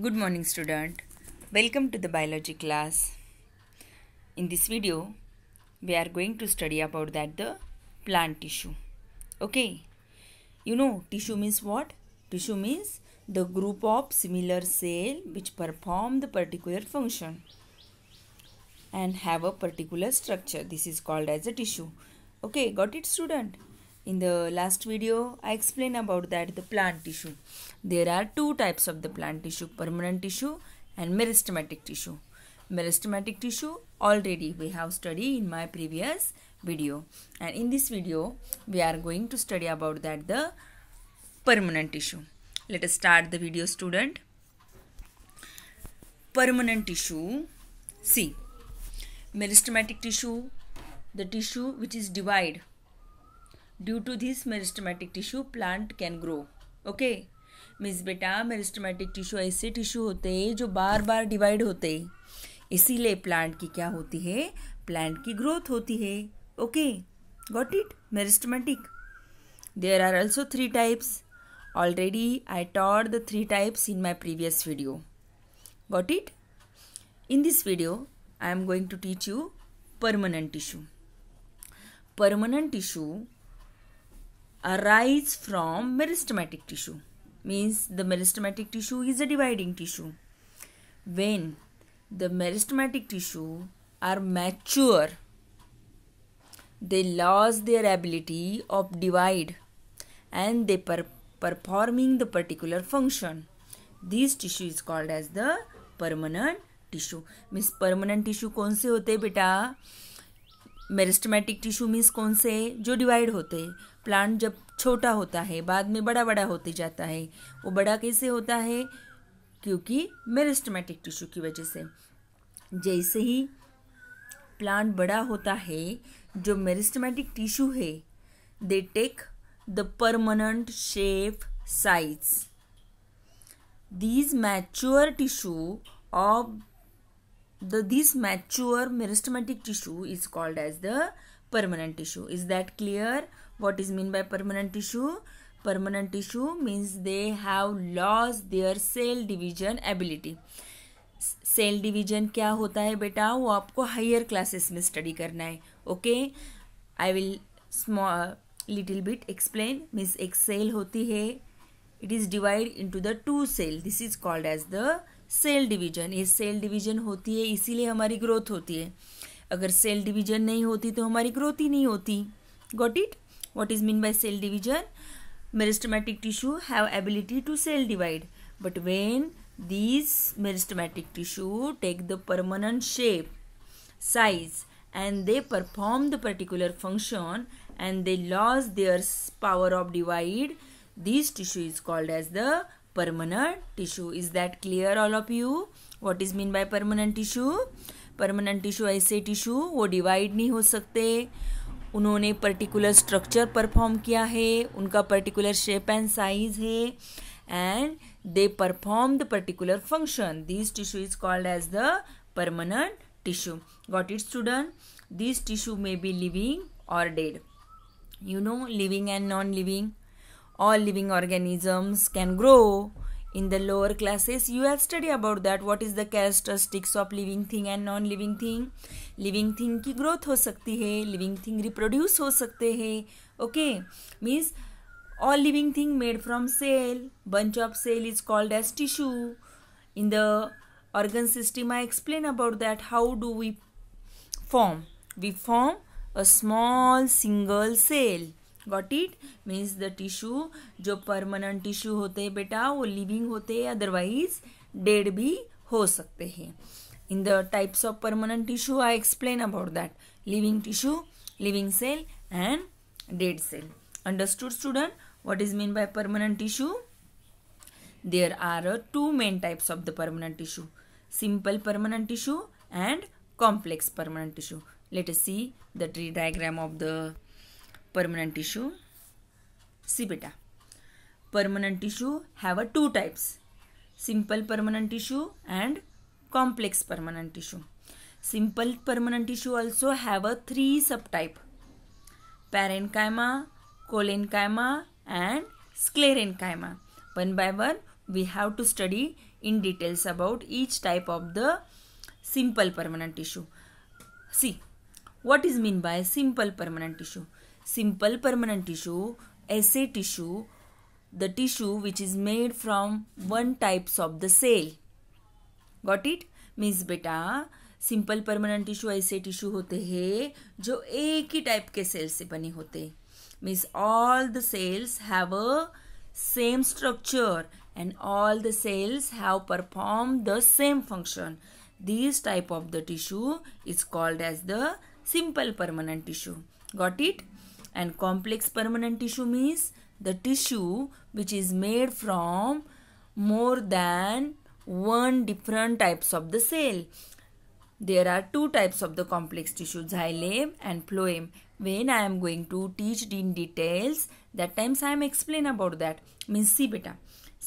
Good morning student. Welcome to the biology class. In this video, we are going to study about that the plant tissue. Okay. You know tissue means what? Tissue means the group of similar cell which perform the particular function and have a particular structure. This is called as a tissue. Okay, got it student? in the last video I explained about that the plant tissue. There are two types of the plant tissue permanent tissue and meristematic tissue. Meristematic tissue already we have studied in my previous video and in this video we are going to study about that the permanent tissue. Let us start the video student. Permanent tissue see meristematic tissue the tissue which is divided due to this meristematic tissue plant can grow okay miss बेटा meristematic tissue ऐसे tissue होते हैं जो बार बार divide होते इसीलिए plant की क्या होती है प्लांट की ग्रोथ होती है okay got it meristematic there are also three types already I taught the three types in my previous video got it in this video I am going to teach you permanent tissue permanent tissue arise from meristematic tissue means the meristematic tissue is a dividing tissue when the meristematic tissue are mature they lose their ability of divide and they per performing the particular function this tissue is called as the permanent tissue means permanent tissue कौन से होते बेटा meristematic tissue means कौन से जो divide होते plant जब छोटा होता है बाद में बड़ा बड़ा होते जाता है वो बड़ा कैसे होता है क्योंकि मेरिस्टमेटिक टिश्यू की वजह से जैसे ही प्लांट बड़ा होता है जो मेरिस्टमेटिक टिश्यू है they take the permanent shape size these mature tissue of the this mature meristematic tissue is called as the permanent tissue is that clear what is mean by permanent tissue permanent tissue means they have lost their cell division ability cell division क्या होता है बेटा वो आपको higher classes में study करना है okay I will small little bit explain means एक सेल होती है it is divide into the two cell this is called as the cell division ये सेल डिवीजन होती है इसीलिए हमारी ग्रोथ होती है अगर सेल डिवीजन नहीं होती तो हमारी ग्रोथ ही नहीं होती got it What is mean by cell division? Meristematic tissue have ability to cell divide. But when these meristematic tissue take the permanent shape, size and they perform the particular function and they lost their power of divide, this tissue is called as the permanent tissue. Is that clear all of you? What is mean by permanent tissue? tissue i say tissue वो divide नहीं ho सकते उन्होंने particular structure perform किया है उनका particular shape and size है and they perform the particular function this tissue is called as the permanent tissue got it student this tissue may be living और dead you know living and non living all living organisms can grow In the lower classes, you have studied about that what is the characteristics of living thing and non-living thing. Living thing ki growth ho sakti hai living thing reproduce ho sakte hai okay means all living thing made from cell bunch of cell is called as tissue in the organ system i explain about that how do we form we form a small single cell what it means the tissue जो permanent tissue होते हैं बेटा वो living होते हैं otherwise dead भी हो सकते हैं in the types of permanent tissue I explain about that living tissue living cell and dead cell understood student what is mean by permanent tissue there are two main types of the permanent tissue simple permanent tissue and complex permanent tissue let see the tree diagram of the permanent tissue see beta permanent tissue have a two types simple permanent tissue and complex permanent tissue simple permanent tissue also have a three subtype parenchyma cholenchyma and sclerenchyma one by one we have to study in details about each type of the simple permanent tissue see what is mean by simple permanent tissue simple permanent tissue ऐसे tissue the tissue which is made from one types of the cell got it means बेटा simple permanent tissue ऐसे tissue होते हैं जो एक ही type के cell से बने होते means all the cells have a same structure and all the cells have perform the same function this type of the tissue is called as the simple permanent tissue got it and complex permanent tissue means the tissue which is made from more than one different types of the cell there are two types of the complex tissue xylem and phloem when i am going to teach in details that times i am explain about that means see beta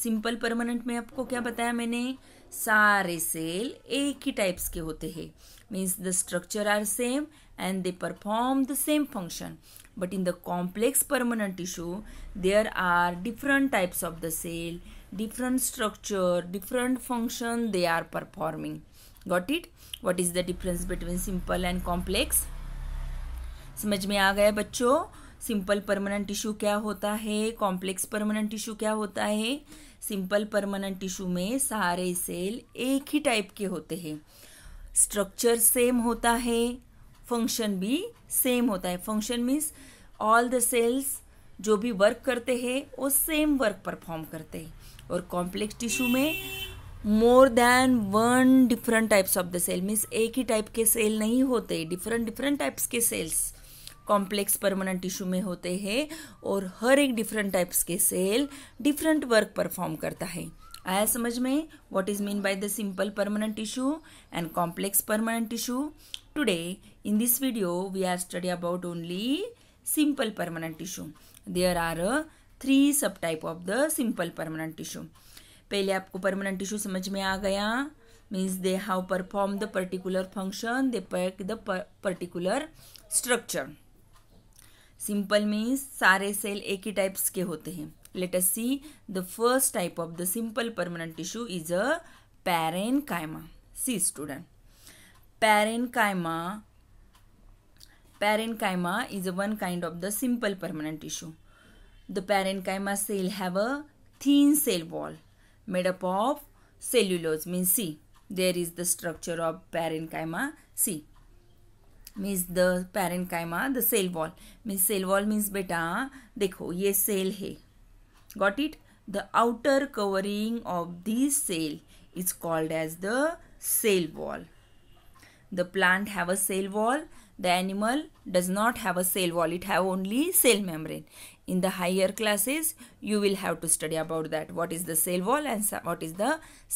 simple permanent. में आपको क्या बताया मैंने सारे cell एक ही types के होते हैं Means the structure are same and they perform the same function. but in the complex permanent tissue there are different types of the cell different structure different function they are performing got it what is the difference between simple and complex समझ में आ गया बच्चों simple permanent tissue क्या होता है complex permanent tissue क्या होता है सिंपल परमानेंट टिश्यू में सारे सेल एक ही टाइप के होते हैं स्ट्रक्चर सेम होता है फंक्शन भी सेम होता है function means all the cells जो भी वर्क करते हैं वो सेम वर्क परफॉर्म करते हैं और कॉम्प्लेक्स टिश्यू में more than one different types of the cell means एक ही टाइप के सेल नहीं होते डिफरेंट डिफरेंट टाइप्स के सेल्स कॉम्प्लेक्स परमानेंट टिश्यू में होते हैं और हर एक डिफरेंट टाइप्स के सेल डिफरेंट वर्क परफॉर्म करता है आया समझ में what is mean by the simple permanent tissue and complex permanent tissue today in this video we are study about only simple permanent tissue there are three sub type of the simple permanent tissue पहले आपको permanent tissue समझ में आ गया means they have perform the particular function they pack the particular structure simple means सारे cell एक ही types के होते हैं Let us see the first type of the simple permanent tissue is a parenchyma. See student, parenchyma, parenchyma is a one kind of the simple permanent tissue. The parenchyma cell have a thin cell wall made up of cellulose means see there is the structure of parenchyma see means the parenchyma the cell wall means cell wall means beta dekho ye cell hai got it the outer covering of this cell is called as the cell wall the plant have a cell wall the animal does not have a cell wall it have only cell membrane in the higher classes you will have to study about that what is the cell wall and what is the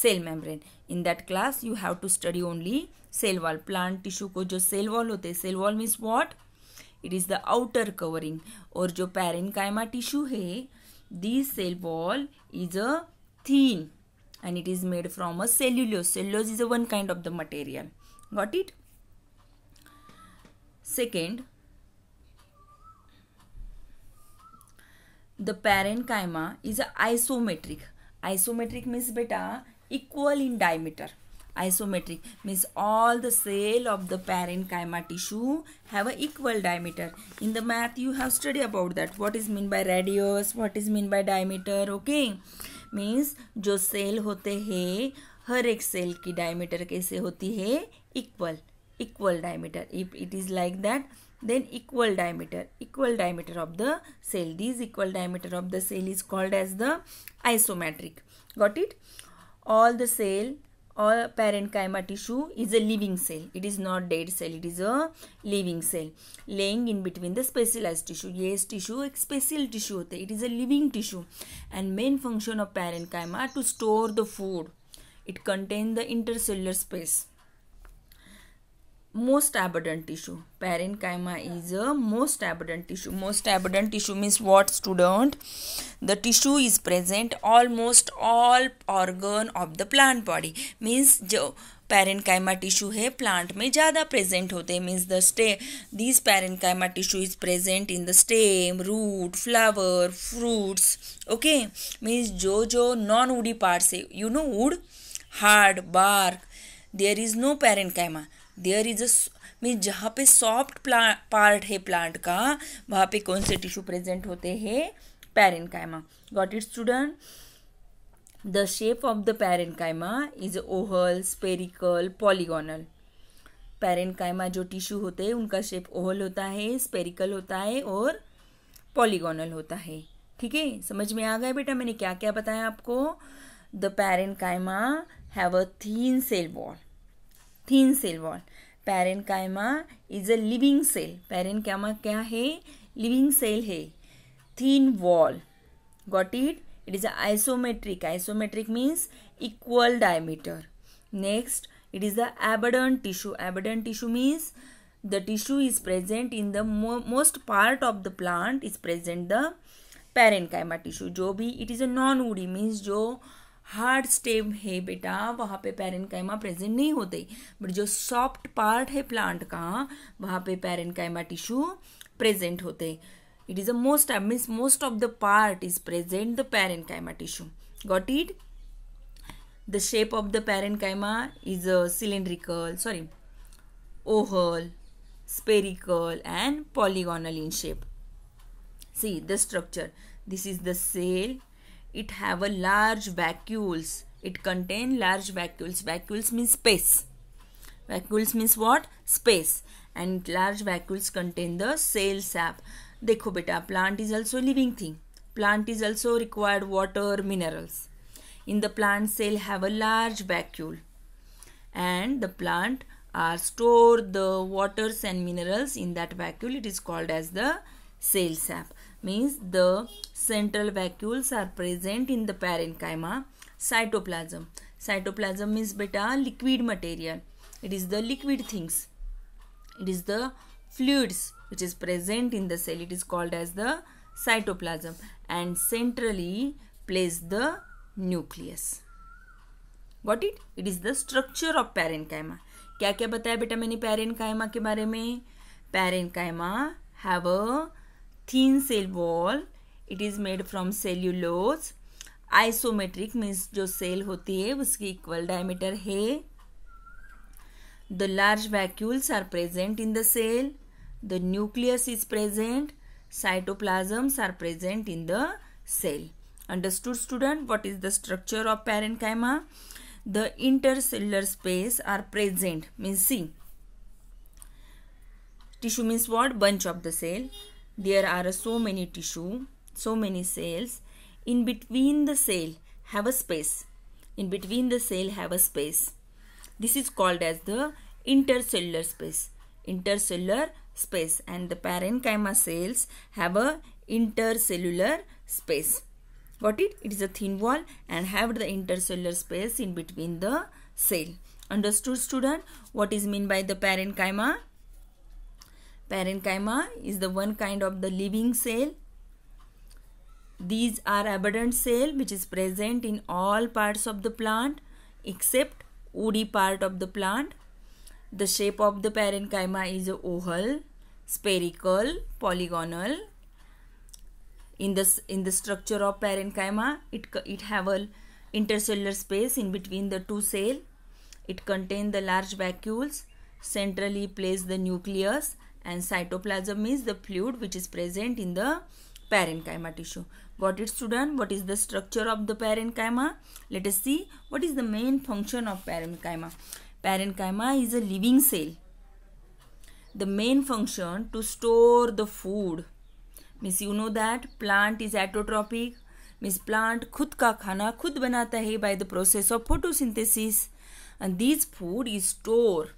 cell membrane in that class you have to study only cell wall plant tissue ko jo cell wall hote cell wall means what it is the outer covering Or jo parenchyma tissue hai. This cell wall is a thin and it is made from a cellulose. Cellulose is a one kind of the material. Got it? Second, the parenchyma is a isometric. Isometric means beta equal in diameter. isometric means all the cell of the parenchyma tissue have a equal diameter in the math you have studied about that what is mean by radius what is mean by diameter okay means jo cell hote hai har ek cell ki diameter kaise hoti hai equal equal diameter if it is like that then equal diameter equal diameter of the cell this equal diameter of the cell is called as the isometric got it all the cell or parenchyma tissue is a living cell it is not dead cell it is a living cell laying in between the specialized tissue yes tissue a special tissue it is a living tissue and main function of parenchyma to store the food it contains the intercellular space most abundant tissue parenchyma is a most abundant tissue most abundant tissue means what student the tissue is present almost all organ of the plant body means जो parenchyma tissue है plant में ज़्यादा present होते हैं means the stay this parenchyma tissue is present in the stem root flower fruits okay means जो जो non woody parts है you know wood hard bark there is no parenchyma there is a mean जहाँ पे soft part है plant का वहाँ पे कौन से टिश्यू प्रेजेंट होते हैं कायमा got it student the shape of the parenchyma is oval spherical polygonal parenchyma जो टिश्यू होते हैं उनका शेप ओहल होता है स्पेरिकल होता है और पॉलीगोनल होता है ठीक है समझ में आ गया बेटा मैंने क्या क्या बताया आपको द कायमा have a thin cell wall thin cell wall parenchyma is a living cell parenchyma क्या है लिविंग सेल है thin wall got it it is a isometric isometric means equal diameter next it is the abundant tissue abundant tissue means the tissue is present in the most part of the plant is present the parenchyma tissue जो भी it is a non woody means जो hard stem है बेटा वहाँ पे कैमा present नहीं होते but जो सॉफ्ट पार्ट है प्लांट का वहाँ पे पैरन कैमा टिश्यू प्रेजेंट होते it is a most means most of the part is present the कैमा tissue got it the shape of the कैमा is cylindrical sorry oval spherical and polygonal in shape see the structure this is the cell it have a large vacuoles it contain large vacuoles vacuoles means space vacuoles means what space and large vacuoles contain the cell sap देखो बेटा plant is also living thing plant is also required water minerals in the plant cell have a large vacuole and the plant are uh, store the waters and minerals in that vacuole it is called as the cell sap means the central vacuoles are present in the parenchyma cytoplasm cytoplasm is beta liquid material it is the liquid things it is the fluids which is present in the cell it is called as the cytoplasm and centrally place the nucleus got it it is the structure of parenchyma Kya kya bataya beta? मैंने parenchyma ke bare mein. Parenchyma have a thin cell wall it is made from cellulose isometric means जो cell होती है उसकी equal diameter है the large vacuoles are present in the cell the nucleus is present साइटोप्लाज्म्स are present in the cell understood student what is the structure of parenchyma the intercellular space are present means see tissue means what bunch of the cell there are so many tissue so many cells in between the cell have a space in between the cell have a space this is called as the intercellular space intercellular space and the parenchyma cells have a intercellular space got it it is a thin wall and have the intercellular space in between the cell understood student what is mean by the parenchyma Parenchyma is the one kind of the living cell. These are abundant cell which is present in all parts of the plant except woody part of the plant. The shape of the parenchyma is oval, spherical, polygonal. In this in the structure of parenchyma, it it have a intercellular space in between the two cell. It contain the large vacuoles. Centrally placed the nucleus and cytoplasm is the fluid which is present in the parenchyma tissue. Got it student? What is the structure of the parenchyma? Let us see what is the main function of parenchyma. Parenchyma is a living cell. The main function to store the food. Miss you know that plant is autotrophic. Miss plant khud ka khana khud banata hai by the process of photosynthesis and this food is stored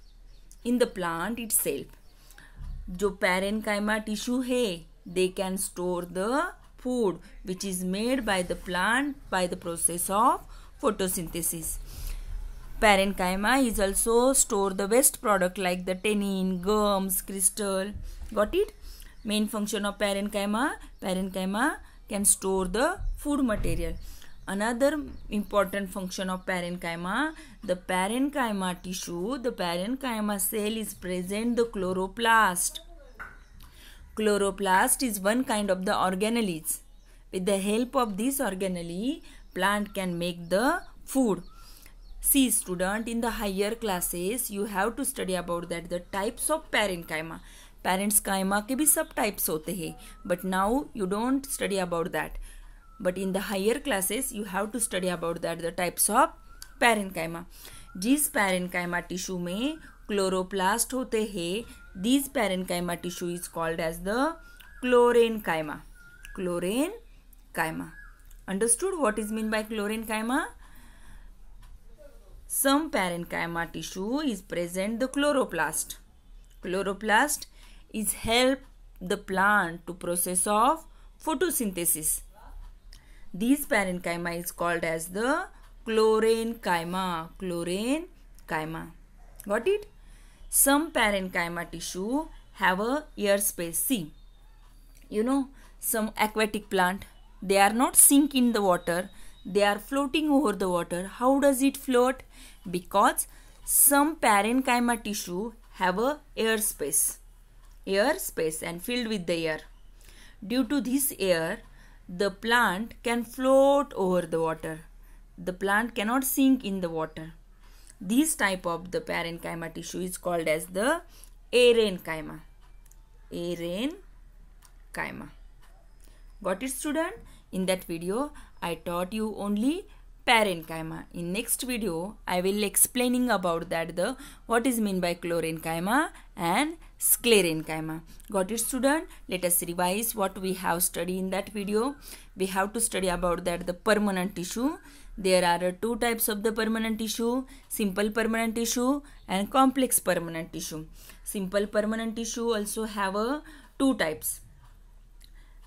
in the plant itself. जो parenchyma tissue है they can store the food which is made by the plant by the process of photosynthesis. Parenchyma is also store the waste product like the tannin, gums, crystal. Got it? Main function of parenchyma, parenchyma can store the food material another important function of parenchyma the parenchyma tissue the parenchyma cell is present the chloroplast chloroplast is one kind of the organelles with the help of this organelle plant can make the food see student in the higher classes you have to study about that the types of parenchyma parenchyma के भी सब types but now you don't study about that but in the higher classes, you have to study about that the types of parenchyma. जिस parenchyma tissue में chloroplast होते हैं this parenchyma tissue is called as the chlorenchyma क्लोरेन understood what is mean by chlorenchyma some parenchyma tissue is present the chloroplast chloroplast is help the plant to process of photosynthesis this parenchyma is called as the chlorenchyma. Chlorenchyma. Got it? Some parenchyma tissue have a air space. See, you know, some aquatic plant, they are not sink in the water. They are floating over the water. How does it float? Because some parenchyma tissue have a air space air space and filled with the air due to this air the plant can float over the water. The plant cannot sink in the water. This type of the parenchyma tissue is called as the arenchyma. Arenchyma. Got it student? In that video, I taught you only parenchyma. In next video, I will explaining about that the what is mean by chlorenchyma and sclerenchyma. Got it student? Let us revise what we have studied in that video. We have to study about that the permanent tissue. There are uh, two types of the permanent tissue, simple permanent tissue and complex permanent tissue. Simple permanent tissue also have a uh, two types,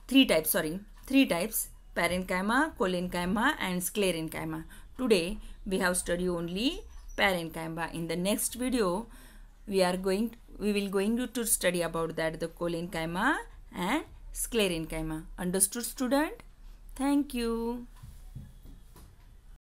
three types, sorry, three types, parenchyma, cholenchyma and sclerenchyma. Today we have studied only parenchyma. In the next video, we are going we will going to study about that the choline chyma and sclerenchyma. Understood student? Thank you.